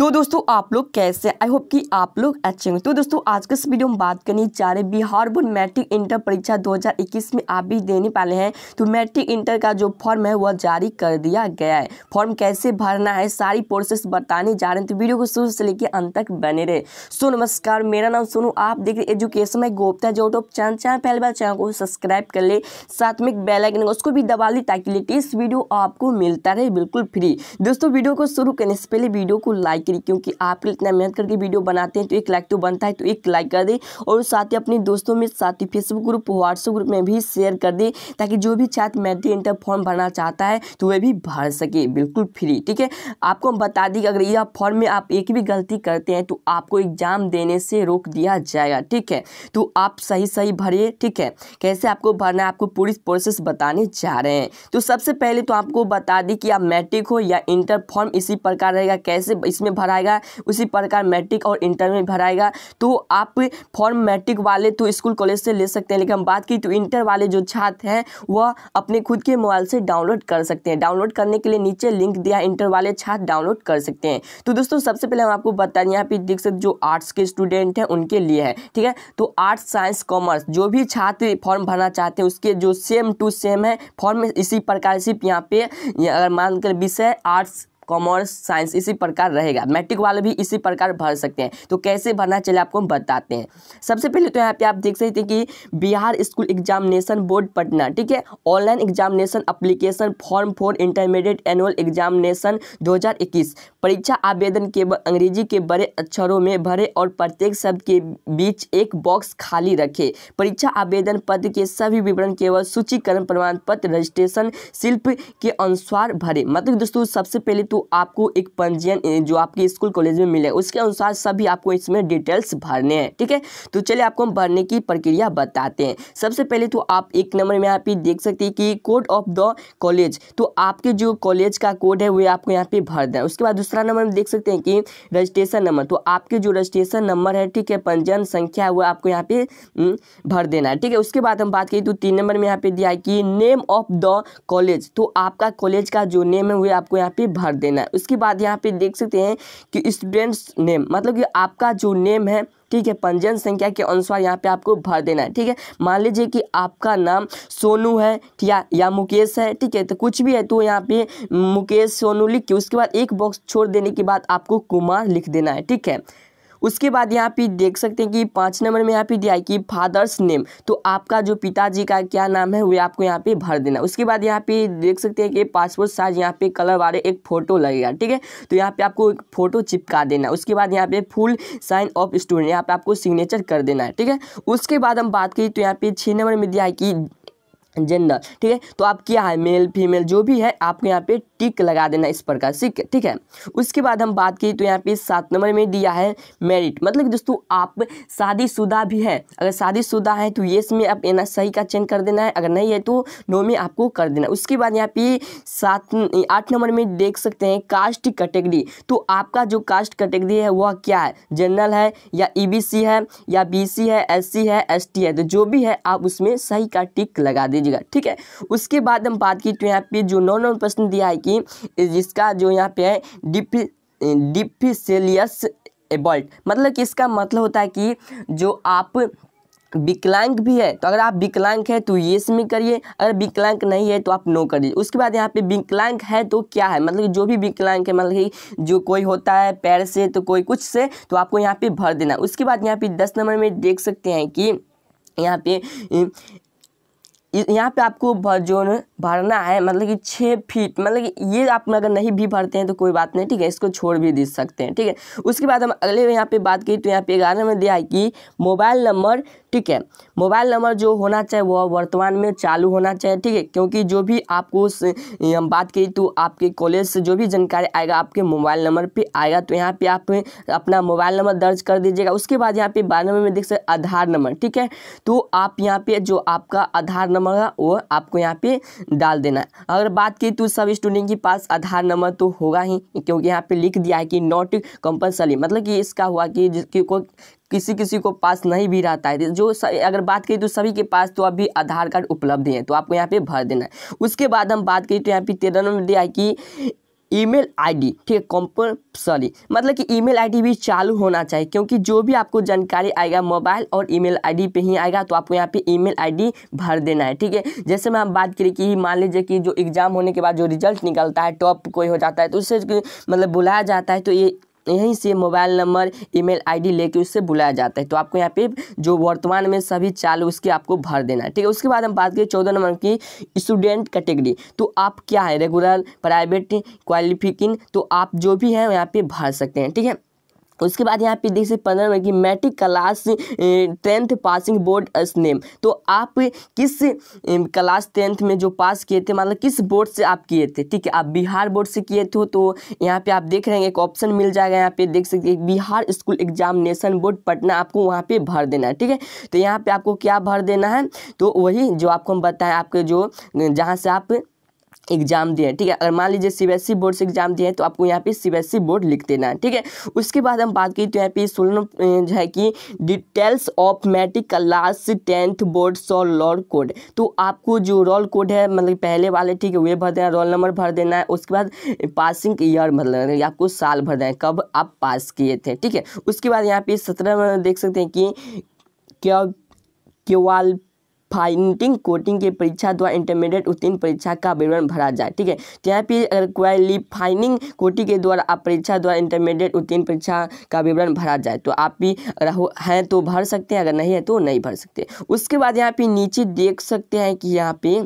तो दोस्तों आप लोग कैसे आई होप कि आप लोग अच्छे होंगे तो दोस्तों आज के इस वीडियो में बात करनी जा रहे बिहार बोर्ड मैट्रिक इंटर परीक्षा 2021 में आप भी देने पाले हैं तो मैट्रिक इंटर का जो फॉर्म है वह जारी कर दिया गया है फॉर्म कैसे भरना है सारी प्रोसेस बताने जा रहे हैं तो वीडियो को शुरू से लेकर अंत तक बने रहे सो नमस्कार मेरा नाम सोनू आप देख रहे एजुकेशन है गोप्ता जो टॉप चैनल चैनल पहले बार चैनल को सब्सक्राइब कर ले साथ में बेलाइकन उसको भी दबा ली ताकि लेटेस्ट वीडियो आपको मिलता रहे बिल्कुल फ्री दोस्तों वीडियो को शुरू करने से पहले वीडियो को लाइक करिए क्योंकि आप लोग इतना मेहनत करके वीडियो बनाते हैं तो एक लाइक तो बनता है तो एक लाइक कर दे और साथ ही अपने दोस्तों में साथ ही फेसबुक ग्रुप व्हाट्सएप ग्रुप में भी शेयर कर दे ताकि जो भी छात्र मैट्रिक इंटर फॉर्म भरना चाहता है तो वह भी भर सके बिल्कुल फ्री ठीक है आपको हम बता दें अगर यह फॉर्म में आप एक भी गलती करते हैं तो आपको एग्जाम देने से रोक दिया जाएगा ठीक है तो आप सही सही भरिए ठीक है कैसे आपको भरना है आपको पूरी प्रोसेस बताने जा रहे हैं तो सबसे पहले तो आपको बता दें कि आप मैट्रिक हो या इंटर फॉर्म इसी प्रकार रहेगा कैसे इसमें भराएगा उसी प्रकार मैट्रिक और इंटर में भराएगा तो आप फॉर्म मैट्रिक वाले तो स्कूल कॉलेज से ले सकते हैं लेकिन हम बात की तो इंटर वाले जो छात्र हैं वह अपने खुद के मोबाइल से डाउनलोड कर सकते हैं डाउनलोड करने के लिए नीचे लिंक दिया इंटर वाले छात्र डाउनलोड कर सकते हैं तो दोस्तों सबसे पहले हम आपको बता दें यहाँ पे देख सकते जो आर्ट्स के स्टूडेंट हैं उनके लिए है ठीक है तो आर्ट्स साइंस कॉमर्स जो भी छात्र फॉर्म भरना चाहते हैं उसके जो सेम टू सेम है फॉर्म इसी प्रकार सिर्फ यहाँ पे अगर मानकर विषय आर्ट्स कॉमर्स साइंस इसी प्रकार रहेगा मैट्रिक वाले भी इसी प्रकार भर सकते हैं तो कैसे भरना चले आपको हम बताते हैं सबसे पहले तो यहाँ पे आप देख सकते हैं कि Bihar school examination board Patna ठीक है online examination application form for intermediate annual examination दो परीक्षा आवेदन केवल अंग्रेजी के बड़े अक्षरों में भरे और प्रत्येक शब्द के बीच एक बॉक्स खाली रखे परीक्षा आवेदन पत्र के सभी विवरण केवल सूचीकरण प्रमाण पत्र रजिस्ट्रेशन शिल्प के अनुसार भरे मतलब दोस्तों सबसे पहले तो आपको एक पंजीयन जो आपके स्कूल कॉलेज में मिले उसके अनुसार सभी आपको इसमें डिटेल्स भरने हैं ठीक है तो चलिए आपको हम भरने की प्रक्रिया बताते हैं सबसे पहले तो आप एक नंबर में यहाँ पे देख सकते हैं कि कोड ऑफ द कॉलेज तो आपके जो कॉलेज का कोड है वो आपको यहाँ पे भर दें उसके बाद दूसरा नंबर में देख सकते हैं कि रजिस्ट्रेशन नंबर तो आपके जो रजिस्ट्रेशन नंबर है ठीक है पंजीयन संख्या है वो आपको यहाँ पे भर देना है ठीक है उसके बाद हम बात करें तो तीन नंबर में यहाँ पे दिया है कि नेम ऑफ द कॉलेज तो आपका कॉलेज का जो नेम है वो आपको यहाँ पे भर देना देना है उसके बाद यहाँ पे देख सकते हैं कि स्टूडेंट्स नेम मतलब कि आपका जो नेम है ठीक है पंजीयन संख्या के अनुसार यहाँ पे आपको भर देना है ठीक है मान लीजिए कि आपका नाम सोनू है या या मुकेश है ठीक है तो कुछ भी है तो यहाँ पे मुकेश सोनू लिख के उसके बाद एक बॉक्स छोड़ देने के बाद आपको कुमार लिख देना है ठीक है उसके बाद यहाँ पे देख सकते हैं कि पाँच नंबर में यहाँ पे दिया है कि फादर्स नेम तो आपका जो पिताजी का क्या नाम है वो आपको यहाँ पे भर देना उसके बाद यहाँ पे देख सकते हैं कि पासपोर्ट साइज यहाँ पे कलर वाले एक फ़ोटो लगेगा ठीक है तो यहाँ पे आपको एक फ़ोटो चिपका देना उसके बाद यहाँ पे फुल साइन ऑफ स्टूडेंट यहाँ पे आपको सिग्नेचर कर देना है ठीक है उसके बाद हम बात करें तो यहाँ पे छः नंबर में दिया है कि जेंडर ठीक है तो आप क्या है मेल फीमेल जो भी है आपको यहाँ पे टिक लगा देना इस प्रकार ठीक ठीक है उसके बाद हम बात की तो यहाँ पे सात नंबर में दिया है मेरिट मतलब दोस्तों आप शादीशुदा भी है अगर शादीशुदा है तो ये इसमें आप एना सही का चेंज कर देना है अगर नहीं है तो नो में आपको कर देना उसके बाद यहाँ पे सात आठ नंबर में देख सकते हैं कास्ट कैटेगरी तो आपका जो कास्ट कैटेगरी है वह क्या है जनरल है या ई e है या बी है एस है एस है तो जो भी है आप उसमें सही का टिक लगा दीजिएगा ठीक है उसके बाद हम बात की तो यहाँ पे जो नौ नौ प्रश्न दिया है कि कि जिसका जो यहाँ पे है डिफि डिफिसेलियस एबल्ट मतलब कि इसका मतलब होता है कि जो आप विकलांग भी है तो अगर आप विकलांग है तो ये इसमें करिए अगर विकलांग नहीं है तो आप नो करिए उसके बाद यहाँ पे विकलांग है तो क्या है मतलब जो भी विकलांग है मतलब कि जो कोई होता है पैर से तो कोई कुछ से तो आपको यहाँ पे भर देना उसके बाद यहाँ पे दस नंबर में देख सकते हैं कि यहाँ पे यहाँ पे आपको जो भरना है मतलब कि छः फीट मतलब कि ये आप अगर नहीं भी भरते हैं तो कोई बात नहीं ठीक है इसको छोड़ भी दे सकते हैं ठीक है उसके बाद हम अगले यहाँ पे बात की तो यहाँ पे ग्यारह में दिया है कि मोबाइल नंबर ठीक है मोबाइल नंबर जो होना चाहिए वह वर्तमान में चालू होना चाहिए ठीक है क्योंकि जो भी आपको हम बात करें तो आपके कॉलेज से जो भी जानकारी आएगा आपके मोबाइल नंबर पर आएगा तो यहाँ पर आप अपना मोबाइल नंबर दर्ज कर दीजिएगा उसके बाद यहाँ पे बारह में देख सकते आधार नंबर ठीक है तो आप यहाँ पर जो आपका आधार नंबर नंबर होगा वो आपको यहाँ पे डाल देना है अगर बात की तो सब स्टूडेंट के पास आधार नंबर तो होगा ही क्योंकि यहाँ पे लिख दिया है कि नॉट कंपल्सरी मतलब कि इसका हुआ कि जिसकी को किसी किसी को पास नहीं भी रहता है जो अगर बात करें तो सभी के पास तो अभी आधार कार्ड उपलब्ध है तो आपको यहाँ पे भर देना है उसके बाद हम बात करें तो यहाँ पे तेरह नंबर दिया है कि ईमेल आईडी ठीक है सॉरी मतलब कि ईमेल आईडी भी चालू होना चाहिए क्योंकि जो भी आपको जानकारी आएगा मोबाइल और ईमेल आईडी पे ही आएगा तो आपको यहाँ पे ईमेल आईडी भर देना है ठीक है जैसे मैं आप बात करें कि मान लीजिए कि जो एग्ज़ाम होने के बाद जो रिजल्ट निकलता है टॉप कोई हो जाता है तो उससे मतलब बुलाया जाता है तो ये यहीं से मोबाइल नंबर ईमेल आईडी लेके उससे बुलाया जाता है तो आपको यहाँ पे जो वर्तमान में सभी चाल उसके आपको भर देना है ठीक है उसके बाद हम बात करें चौदह नंबर की स्टूडेंट कैटेगरी तो आप क्या है रेगुलर प्राइवेट क्वालिफिकिंग तो आप जो भी हैं यहाँ पे भर सकते हैं ठीक है उसके बाद यहाँ पे देख सकते पंद्रह नंबर की matric class tenth passing board name तो आप किस क्लास टेंथ में जो पास किए थे मतलब किस बोर्ड से आप किए थे ठीक है आप बिहार बोर्ड से किए थे तो यहाँ पे आप देख रहे हैं एक ऑप्शन मिल जाएगा यहाँ पे देख सकते हैं Bihar school examination board Patna आपको वहाँ पर भर देना है ठीक है तो यहाँ पर आपको क्या भर देना है तो वही जो आपको हम बताएं आपके जो जहाँ से आप एग्जाम दिए हैं ठीक है अगर मान लीजिए सी ई e बोर्ड से एग्जाम दिए हैं तो आपको यहाँ पे सी ई e बोर्ड लिख देना है ठीक है उसके बाद हम बात की तो यहाँ पे सोलह जो है कि details of matric class tenth board saw roll code तो आपको जो रोल कोड है मतलब पहले वाले ठीक है वे भर देना रोल नंबर भर देना है उसके बाद पासिंग ईयर मतलब आपको साल भर देना है कब आप पास किए थे ठीक है उसके बाद यहाँ पे सत्रह देख सकते हैं कि क्या क्यों फाइनटिंग कोटिंग की परीक्षा द्वारा इंटरमीडिएट उत्तीर्ण परीक्षा का विवरण भरा जाए ठीक है तो यहाँ पे अगर क्वालिफाइनिंग कोटिंग के द्वारा आप परीक्षा द्वारा इंटरमीडिएट उत्तीर्ण परीक्षा का विवरण भरा जाए तो आप भी रहो हैं तो भर सकते हैं अगर नहीं है तो नहीं भर सकते उसके बाद यहाँ पे नीचे देख सकते हैं कि यहाँ पे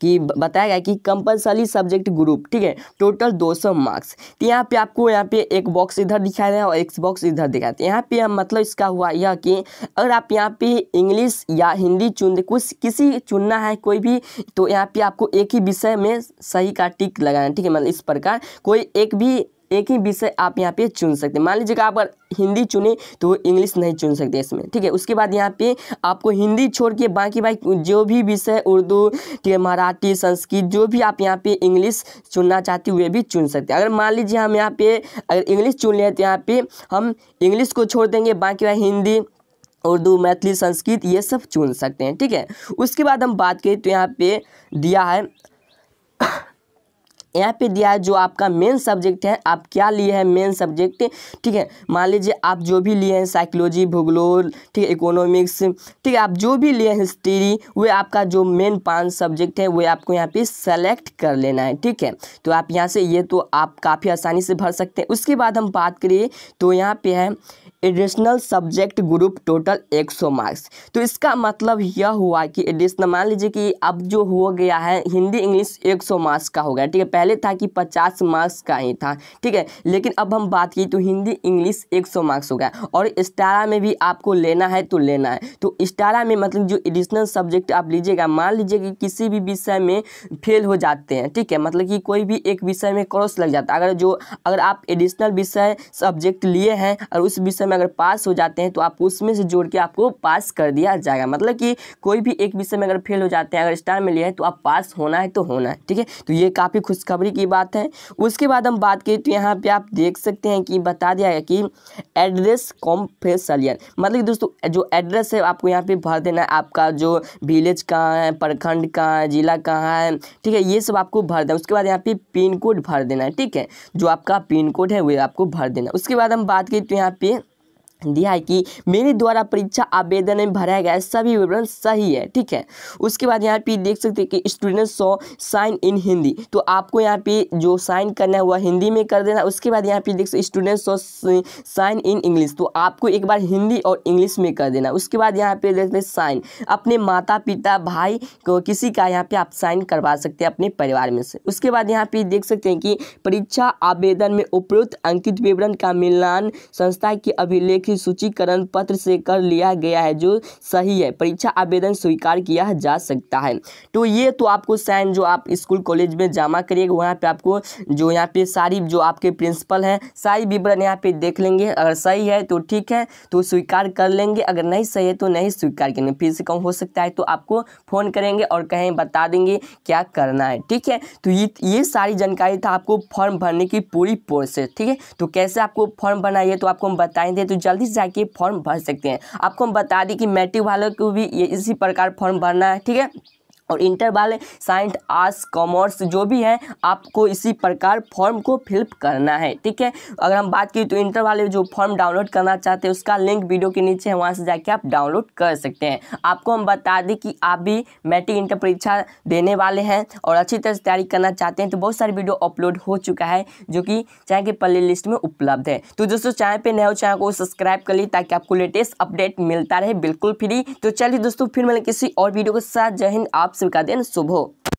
कि बताया गया कि कंपलसरी सब्जेक्ट ग्रुप ठीक है टोटल 200 मार्क्स तो यहाँ पे आपको यहाँ पे एक बॉक्स इधर दिखाया है और एक बॉक्स इधर दिखाया है तो यहाँ पे मतलब इसका हुआ यह कि अगर आप यहाँ पे इंग्लिश या हिंदी चुन कुछ किसी चुनना है कोई भी तो यहाँ पे आपको एक ही विषय में सही का टिक लगाना ठीक है मतलब इस प्रकार कोई एक भी एक ही विषय आप यहाँ पे चुन सकते हैं मान लीजिएगा आप हिंदी चुने तो इंग्लिश नहीं चुन सकते इसमें ठीक है उसके बाद यहाँ पे आपको हिंदी छोड़ के बाकी भाई जो भी विषय उर्दू ठीक है मराठी संस्कृत जो भी आप यहाँ पे इंग्लिश चुनना चाहते हुए भी चुन सकते हैं अगर मान लीजिए हम यहाँ पे अगर इंग्लिश चुन लें तो यहाँ पे हम इंग्लिश को छोड़ देंगे बाकी भाई हिंदी उर्दू मैथिली संस्कृत ये सब चुन सकते हैं ठीक है उसके बाद हम बात करें तो यहाँ पे दिया है यहाँ पे दिया है जो आपका मेन सब्जेक्ट है आप क्या लिए हैं मेन सब्जेक्ट ठीक है मान लीजिए आप जो भी लिए हैं साइकोलॉजी भूगोल ठीक है इकोनॉमिक्स ठीक है आप जो भी लिए हैं हिस्ट्री वे आपका जो मेन पांच सब्जेक्ट है वे आपको यहाँ पे सेलेक्ट कर लेना है ठीक है तो आप यहाँ से ये तो आप काफ़ी आसानी से भर सकते हैं उसके बाद हम बात करिए तो यहाँ पे है additional subject group total 100 marks तो इसका मतलब यह हुआ कि एडिशनल मान लीजिए कि अब जो हो गया है हिंदी इंग्लिश 100 मार्क्स का हो गया ठीक है पहले था कि 50 मार्क्स का ही था ठीक है लेकिन अब हम बात की तो हिंदी इंग्लिश 100 मार्क्स हो गया और स्टारा में भी आपको लेना है तो लेना है तो स्टारा में मतलब जो एडिशनल सब्जेक्ट आप लीजिएगा मान लीजिए कि किसी भी विषय में फेल हो जाते हैं ठीक है मतलब कि कोई भी एक विषय में क्रॉस लग जाता है अगर जो अगर आप एडिशनल विषय सब्जेक्ट लिए हैं और उस विषय में अगर पास हो जाते हैं तो आप उसमें से जोड़ के आपको पास कर दिया जाएगा मतलब कि कोई भी एक विषय में अगर फेल हो जाते हैं अगर स्टार में लिया है तो आप पास होना है तो होना है ठीक है तो ये काफ़ी खुशखबरी की बात है उसके बाद हम बात करें तो यहाँ पर आप देख सकते हैं कि बता दिया गया कि एड्रेस कॉम्फेसलियन मतलब कि दोस्तों जो एड्रेस है आपको यहाँ पर भर देना है आपका जो विलेज कहाँ है प्रखंड कहाँ है जिला कहाँ है ठीक है ये सब आपको भर देना उसके बाद यहाँ पर पिन कोड भर देना है ठीक है जो आपका पिन कोड है वो आपको भर देना उसके बाद हम बात करें तो यहाँ पे दिया है कि मेरे द्वारा परीक्षा आवेदन में भराया गया सभी विवरण सही है ठीक है उसके बाद यहाँ पे देख सकते हैं कि student so sign in Hindi तो आपको यहाँ पे जो साइन करना है वह हिंदी में कर देना उसके बाद यहाँ पे देख सकते student so sign in English तो आपको एक बार हिंदी और इंग्लिश में कर देना उसके बाद यहाँ पे देख सकते साइन अपने माता पिता भाई को किसी का यहाँ पे आप साइन करवा सकते हैं अपने परिवार में से उसके बाद यहाँ पे देख सकते हैं कि परीक्षा आवेदन में उपयुक्त अंकित विवरण का मिलान संस्था के अभिलेख अभ्यर्थी सूचीकरण पत्र से कर लिया गया है जो सही है परीक्षा आवेदन स्वीकार किया जा सकता है तो ये तो आपको साइन जो आप स्कूल कॉलेज में जमा करिएगा वहाँ पे आपको जो यहाँ पे सारी जो आपके प्रिंसिपल हैं सारी विवरण यहाँ पे देख लेंगे अगर सही है तो ठीक है तो स्वीकार कर लेंगे अगर नहीं सही है तो नहीं स्वीकार करेंगे फिर से कम हो सकता है तो आपको फ़ोन करेंगे और कहें बता देंगे क्या करना है ठीक है तो ये ये सारी जानकारी था आपको फॉर्म भरने की पूरी प्रोसेस ठीक है तो कैसे आपको फॉर्म भरना है तो आपको हम बताएंगे तो जल्द जल्दी जाके फॉर्म भर सकते हैं आपको हम बता दें कि मैट्रिक वालों को भी इसी प्रकार फॉर्म भरना है ठीक है और इंटर वाले साइंस आर्ट्स कॉमर्स जो भी है आपको इसी प्रकार फॉर्म को फिलअप करना है ठीक है अगर हम बात करें तो इंटर वाले जो फॉर्म डाउनलोड करना चाहते हैं उसका लिंक वीडियो के नीचे है वहाँ से जाके आप डाउनलोड कर सकते हैं आपको हम बता दें कि आप भी मैट्रिक इंटर परीक्षा देने वाले हैं और अच्छी तरह से तैयारी करना चाहते हैं तो बहुत सारी वीडियो अपलोड हो चुका है जो कि चैनल के प्ले लिस्ट में उपलब्ध है तो दोस्तों चैनल पर नए हो चैनल को सब्सक्राइब कर ली ताकि आपको लेटेस्ट अपडेट मिलता रहे बिल्कुल फ्री तो चलिए दोस्तों फिर मैंने किसी और वीडियो के साथ जय हिंद आप स्वीकार दिन शुभ हो